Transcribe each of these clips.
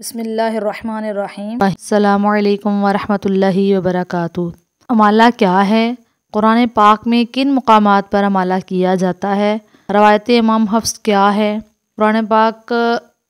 बसमिलकुम अल्लाम वरहमतुल्लि अमाला क्या है कुरान पाक में किन मकाम पर अमाला किया जाता है रवायत इमाम हफ्स क्या है कुरान पाक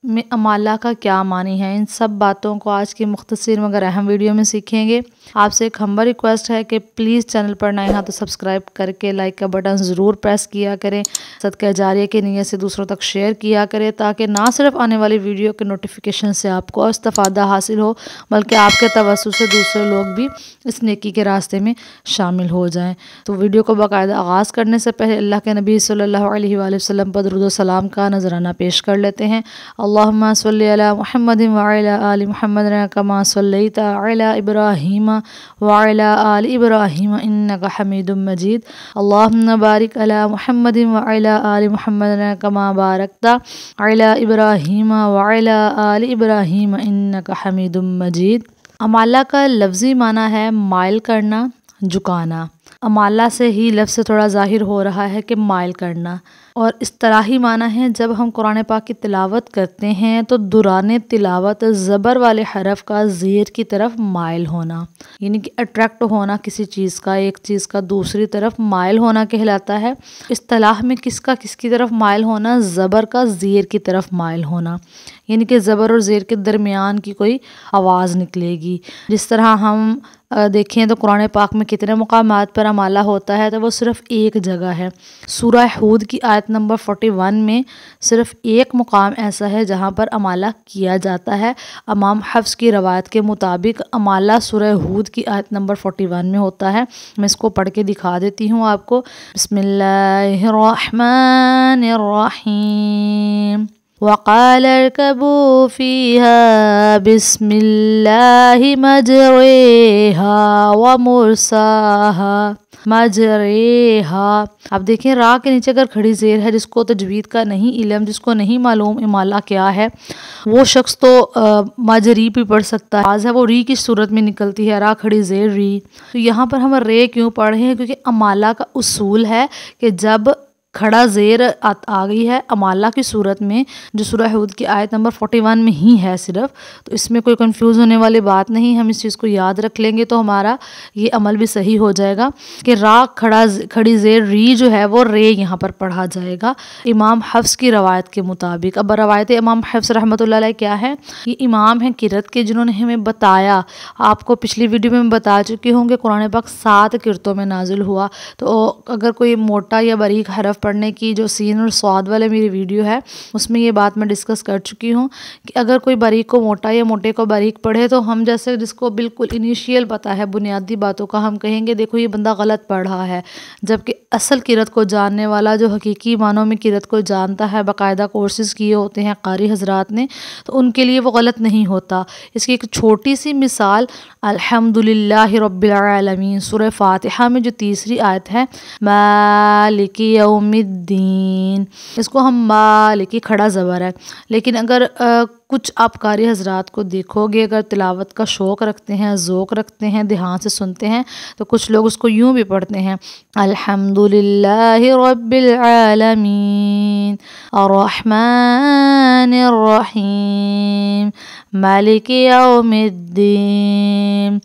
में अमाला का क्या मानी है इन सब बातों को आज की मुख्तर मगर अहम वीडियो में सीखेंगे आपसे एक हम्बर रिक्वेस्ट है कि प्लीज़ चैनल पर नए हैं तो सब्सक्राइब करके लाइक का बटन ज़रूर प्रेस किया करें सदका जारी की नीयत से दूसरों तक शेयर किया करें ताकि ना सिर्फ आने वाली वीडियो के नोटिफिकेशन से आपको इस्तादा हासिल हो बल्कि आपके तवसु से दूसरे लोग भी इस नेकी के रास्ते में शामिल हो जाएँ तो वीडियो को बाकायदा आगाज़ करने से पहले अल्लाह के नबी सल्ला वसलम पर दरुदोसलाम का नजराना पेश कर लेते हैं अल्लाहुम्मा सल्लि अला मुहम्मद व अला आलि मुहम्मद कमा सल्लैता अला इब्राहीम व अला आलि इब्राहीम इन्नक हमीदुम मजीद अल्लाहुम्मा बारिक अला मुहम्मद व अला आलि मुहम्मद कमा बारकता अला इब्राहीम व अला आलि मजीद अमाला का लफ्ज़ी माना है माइल करना झुकाना अमाला से ही लफ्ज़ थोड़ा ज़ाहिर हो रहा है कि माइल करना और इस तरह ही माना है जब हम कुरान पाक की तिलावत करते हैं तो दुरान तिलावत ज़बर वाले हरफ का ज़ेर की तरफ माइल होना यानी कि अट्रैक्ट होना किसी चीज़ का एक चीज़ का दूसरी तरफ माइल होना कहलाता है इस तलाह में किसका किसकी तरफ माइल होना ज़बर का ज़ेर की तरफ माइल होना यानी कि ज़बर और ज़ेर के दरमियान की कोई आवाज़ निकलेगी जिस तरह हम देखें तो कुरान पाक में कितने मकाम पर अमाला होता है तो वो सिर्फ़ एक जगह है सूरा हूद की आयत नंबर फोटी वन में सिर्फ़ एक मुक़ाम ऐसा है जहाँ पर अमाला किया जाता है अमाम हफ्स की रवायत के मुताबिक अमाला सूर हूद की आयत नंबर फोटी वन में होता है मैं इसको पढ़ के दिखा देती हूँ आपको बसमिल्लर वक़ाल कबू फ़ीहा बिस्मिल्लाह व मुरसाहा मजरेहा अब देखें रा के नीचे अगर खड़ी जेर है जिसको तजवीद का नहीं इलम जिसको नहीं मालूम इमाला क्या है वो शख्स तो मजरी भी पढ़ सकता है आज है वो री की सूरत में निकलती है रा खड़ी जेर री तो यहाँ पर हम रे क्यों पढ़ रहे हैं क्योंकि अमाला का उसूल है कि जब खड़ा जेर आ, आ गई है अमाला की सूरत में जो सूरह हूद की आयत नंबर फोर्टी वन में ही है सिर्फ तो इसमें कोई कन्फ्यूज़ होने वाली बात नहीं हम इस चीज़ को याद रख लेंगे तो हमारा ये अमल भी सही हो जाएगा कि रा खड़ा खड़ी जेर री जो है वो रे यहाँ पर पढ़ा जाएगा इमाम हफ्स की रवायत के मुताबिक अब रवायत इमाम हफ्स रहमत क्या है ये इमाम हैं किरत के जिन्होंने हमें बताया आपको पिछली वीडियो में बता चुके होंगे कुरान पाक सात किरतों में नाजुल हुआ तो अगर कोई मोटा या बरीक हरफ पढ़ने की जो सीन और स्वाद वाले मेरी वीडियो है उसमें ये बात मैं डिस्कस कर चुकी हूँ कि अगर कोई बारीक को मोटा या मोटे को बारीक पढ़े तो हम जैसे जिसको बिल्कुल इनिशियल पता है बुनियादी बातों का हम कहेंगे देखो ये बंदा गलत पढ़ रहा है जबकि असल किरत को जानने वाला जो हकीकी मानों में किरत को जानता है बाकायदा कोर्सेज़ किए होते हैं कारी हजरात ने तो उनके लिए वो गलत नहीं होता इसकी एक छोटी सी मिसाल अलहमदिल्ला रबालमीन सुर फातहा में जो तीसरी आयत है मालिकी यौम मुसलमिद्दीन इसको हम माल की खड़ा ज़बर है लेकिन अगर आ, कुछ आप कारी हजरात को देखोगे अगर तिलावत का शौक़ रखते हैं जोक रखते हैं ध्यान से सुनते हैं तो कुछ लोग उसको यूँ भी पढ़ते हैं अलहमदिल्लाबीआलमीन और मालिक यौमिद्दीन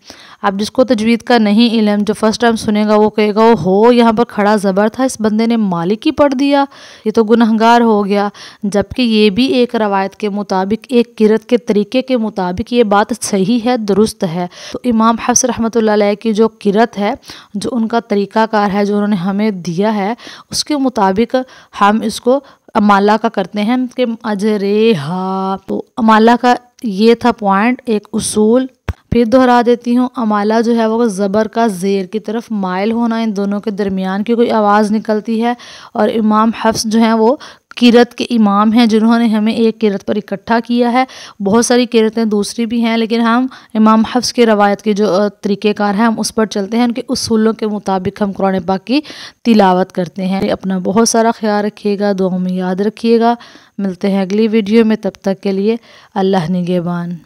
अब जिसको तजवीद का नहीं इलम जो फर्स्ट टाइम सुनेगा वो कहेगा वो हो यहाँ पर खड़ा ज़बर था इस बंदे ने मालिक ही पढ़ दिया ये तो गुनहगार हो गया जबकि ये भी एक रवायत के मुताबिक एक किरत के तरीके के मुताबिक ये बात सही है दुरुस्त है तो इमाम हफ्स रहमत की जो किरत है जो उनका तरीक़ाकार है जो उन्होंने हमें दिया है उसके मुताबिक हम इसको अमाला का करते हैं कि अजरे हा तो अमाला का ये था पॉइंट एक उसूल फिर दोहरा देती हूँ अमाला जो है वो ज़बर का ज़ेर की तरफ मायल होना इन दोनों के दरमियान की कोई आवाज़ निकलती है और इमाम हफ्स जो हैं वो किरत के इमाम हैं जिन्होंने हमें एक किरत पर इकट्ठा किया है बहुत सारी किरतें दूसरी भी हैं लेकिन हम इमाम हफ्स के रवायत के जो तरीक़ेकार हैं हम उस पर चलते हैं उनके असूलों के मुताबिक हम कुरान पाक की तिलावत करते हैं अपना बहुत सारा ख्याल रखिएगा दुआ में याद रखिएगा मिलते हैं अगली वीडियो में तब तक के लिए अल्लाह निगेबान